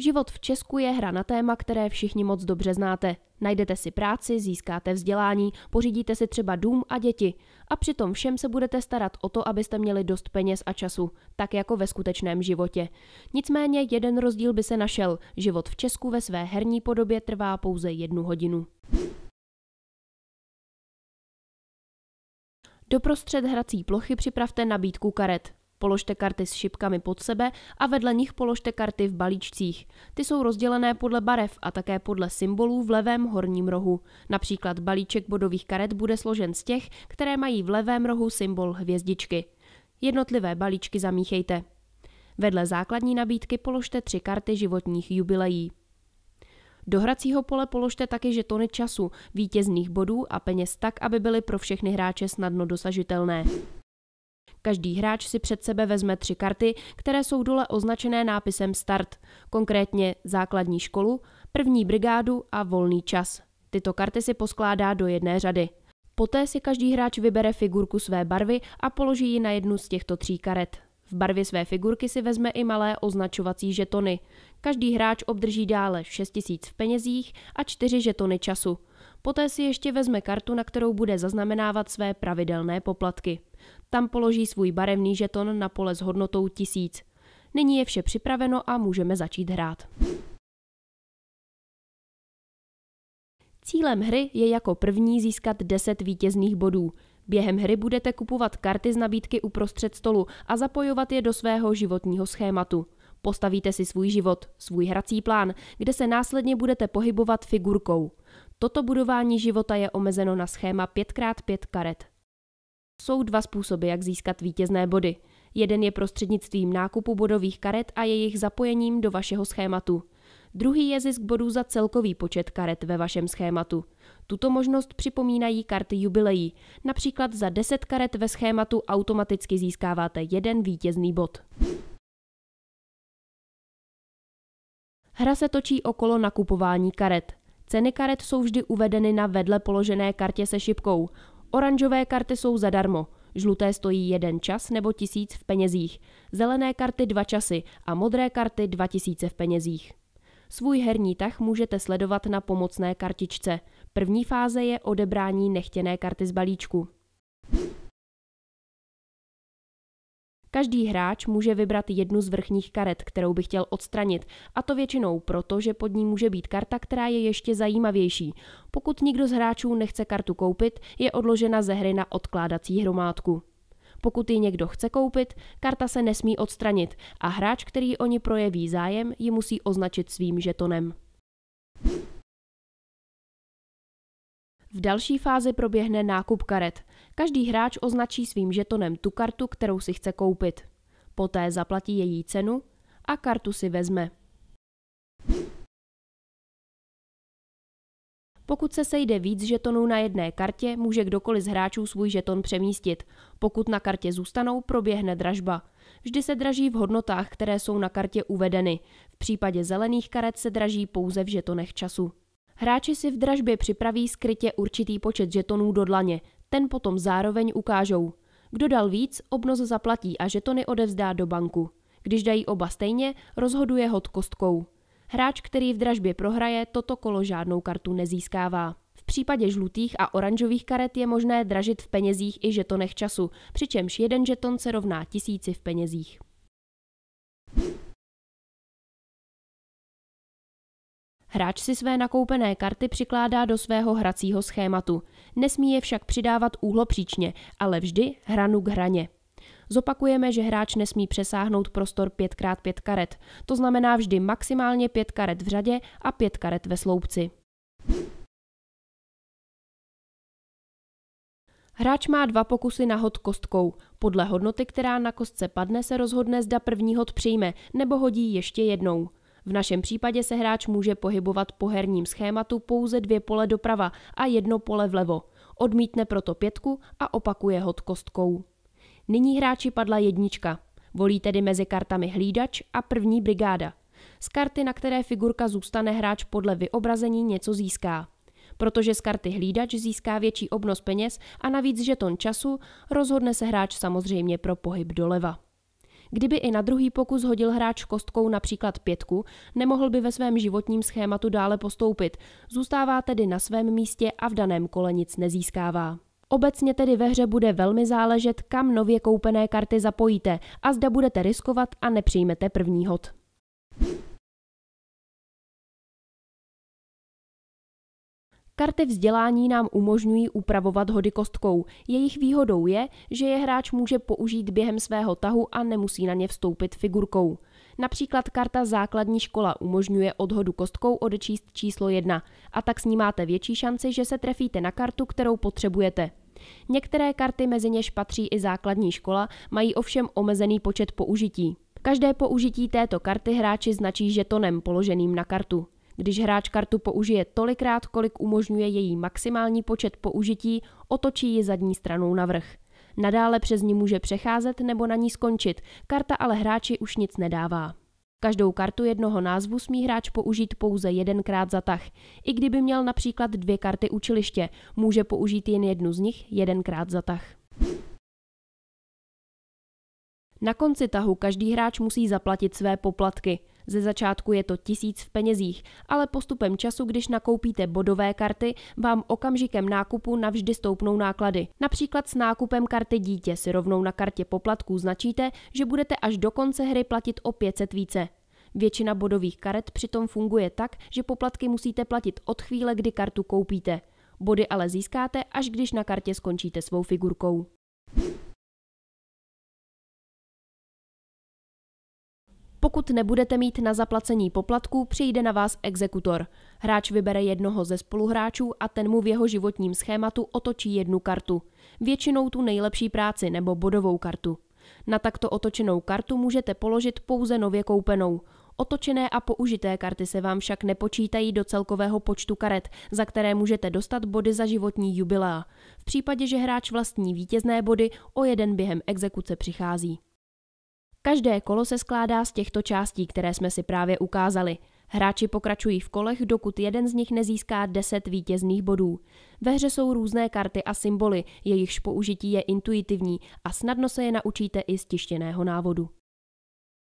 Život v Česku je hra na téma, které všichni moc dobře znáte. Najdete si práci, získáte vzdělání, pořídíte si třeba dům a děti. A přitom všem se budete starat o to, abyste měli dost peněz a času, tak jako ve skutečném životě. Nicméně jeden rozdíl by se našel. Život v Česku ve své herní podobě trvá pouze jednu hodinu. Doprostřed hrací plochy připravte nabídku karet. Položte karty s šipkami pod sebe a vedle nich položte karty v balíčcích. Ty jsou rozdělené podle barev a také podle symbolů v levém horním rohu. Například balíček bodových karet bude složen z těch, které mají v levém rohu symbol hvězdičky. Jednotlivé balíčky zamíchejte. Vedle základní nabídky položte tři karty životních jubilejí. Do hracího pole položte taky žetony času, vítězných bodů a peněz tak, aby byly pro všechny hráče snadno dosažitelné. Každý hráč si před sebe vezme tři karty, které jsou dole označené nápisem start, konkrétně základní školu, první brigádu a volný čas. Tyto karty si poskládá do jedné řady. Poté si každý hráč vybere figurku své barvy a položí ji na jednu z těchto tří karet. V barvě své figurky si vezme i malé označovací žetony. Každý hráč obdrží dále 6000 v penězích a 4 žetony času. Poté si ještě vezme kartu, na kterou bude zaznamenávat své pravidelné poplatky. Tam položí svůj barevný žeton na pole s hodnotou 1000. Nyní je vše připraveno a můžeme začít hrát. Cílem hry je jako první získat 10 vítězných bodů. Během hry budete kupovat karty z nabídky uprostřed stolu a zapojovat je do svého životního schématu. Postavíte si svůj život, svůj hrací plán, kde se následně budete pohybovat figurkou. Toto budování života je omezeno na schéma 5x5 karet. Jsou dva způsoby, jak získat vítězné body. Jeden je prostřednictvím nákupu bodových karet a jejich zapojením do vašeho schématu. Druhý je zisk bodů za celkový počet karet ve vašem schématu. Tuto možnost připomínají karty jubilejí. Například za 10 karet ve schématu automaticky získáváte jeden vítězný bod. Hra se točí okolo nakupování karet. Ceny karet jsou vždy uvedeny na vedle položené kartě se šipkou. Oranžové karty jsou zadarmo. Žluté stojí jeden čas nebo tisíc v penězích, zelené karty dva časy a modré karty dva tisíce v penězích. Svůj herní tah můžete sledovat na pomocné kartičce. První fáze je odebrání nechtěné karty z balíčku. Každý hráč může vybrat jednu z vrchních karet, kterou by chtěl odstranit, a to většinou proto, že pod ní může být karta, která je ještě zajímavější. Pokud nikdo z hráčů nechce kartu koupit, je odložena ze hry na odkládací hromádku. Pokud ji někdo chce koupit, karta se nesmí odstranit a hráč, který o ní projeví zájem, ji musí označit svým žetonem. V další fázi proběhne nákup karet. Každý hráč označí svým žetonem tu kartu, kterou si chce koupit. Poté zaplatí její cenu a kartu si vezme. Pokud se sejde víc žetonů na jedné kartě, může kdokoliv z hráčů svůj žeton přemístit. Pokud na kartě zůstanou, proběhne dražba. Vždy se draží v hodnotách, které jsou na kartě uvedeny. V případě zelených karet se draží pouze v žetonech času. Hráči si v dražbě připraví skrytě určitý počet žetonů do dlaně, ten potom zároveň ukážou. Kdo dal víc, obnos zaplatí a žetony odevzdá do banku. Když dají oba stejně, rozhoduje hod kostkou. Hráč, který v dražbě prohraje, toto kolo žádnou kartu nezískává. V případě žlutých a oranžových karet je možné dražit v penězích i žetonech času, přičemž jeden žeton se rovná tisíci v penězích. Hráč si své nakoupené karty přikládá do svého hracího schématu. Nesmí je však přidávat úhlopříčně, ale vždy hranu k hraně. Zopakujeme, že hráč nesmí přesáhnout prostor 5x5 karet, to znamená vždy maximálně 5 karet v řadě a 5 karet ve sloupci. Hráč má dva pokusy na hod kostkou. Podle hodnoty, která na kostce padne, se rozhodne, zda první hod přijme nebo hodí ještě jednou. V našem případě se hráč může pohybovat po herním schématu pouze dvě pole doprava a jedno pole vlevo. Odmítne proto pětku a opakuje hod kostkou. Nyní hráči padla jednička. Volí tedy mezi kartami hlídač a první brigáda. Z karty, na které figurka zůstane, hráč podle vyobrazení něco získá. Protože z karty hlídač získá větší obnos peněz a navíc žeton času, rozhodne se hráč samozřejmě pro pohyb doleva. Kdyby i na druhý pokus hodil hráč kostkou například pětku, nemohl by ve svém životním schématu dále postoupit. Zůstává tedy na svém místě a v daném kole nic nezískává. Obecně tedy ve hře bude velmi záležet, kam nově koupené karty zapojíte a zda budete riskovat a nepřijmete první hod. Karty vzdělání nám umožňují upravovat hody kostkou. Jejich výhodou je, že je hráč může použít během svého tahu a nemusí na ně vstoupit figurkou. Například karta Základní škola umožňuje odhodu kostkou odečíst číslo 1 a tak s ní máte větší šanci, že se trefíte na kartu, kterou potřebujete. Některé karty, mezi něž patří i základní škola, mají ovšem omezený počet použití. Každé použití této karty hráči značí žetonem položeným na kartu. Když hráč kartu použije tolikrát, kolik umožňuje její maximální počet použití, otočí ji zadní stranou na vrch. Nadále přes ní může přecházet nebo na ní skončit, karta ale hráči už nic nedává. Každou kartu jednoho názvu smí hráč použít pouze jedenkrát za tah. I kdyby měl například dvě karty učiliště, může použít jen jednu z nich jedenkrát za tah. Na konci tahu každý hráč musí zaplatit své poplatky. Ze začátku je to tisíc v penězích, ale postupem času, když nakoupíte bodové karty, vám okamžikem nákupu navždy stoupnou náklady. Například s nákupem karty dítě si rovnou na kartě poplatků značíte, že budete až do konce hry platit o 500 více. Většina bodových karet přitom funguje tak, že poplatky musíte platit od chvíle, kdy kartu koupíte. Body ale získáte, až když na kartě skončíte svou figurkou. Pokud nebudete mít na zaplacení poplatku, přijde na vás exekutor. Hráč vybere jednoho ze spoluhráčů a ten mu v jeho životním schématu otočí jednu kartu. Většinou tu nejlepší práci nebo bodovou kartu. Na takto otočenou kartu můžete položit pouze nově koupenou. Otočené a použité karty se vám však nepočítají do celkového počtu karet, za které můžete dostat body za životní jubilea. V případě, že hráč vlastní vítězné body, o jeden během exekuce přichází. Každé kolo se skládá z těchto částí, které jsme si právě ukázali. Hráči pokračují v kolech, dokud jeden z nich nezíská 10 vítězných bodů. Ve hře jsou různé karty a symboly, jejichž použití je intuitivní a snadno se je naučíte i z tištěného návodu.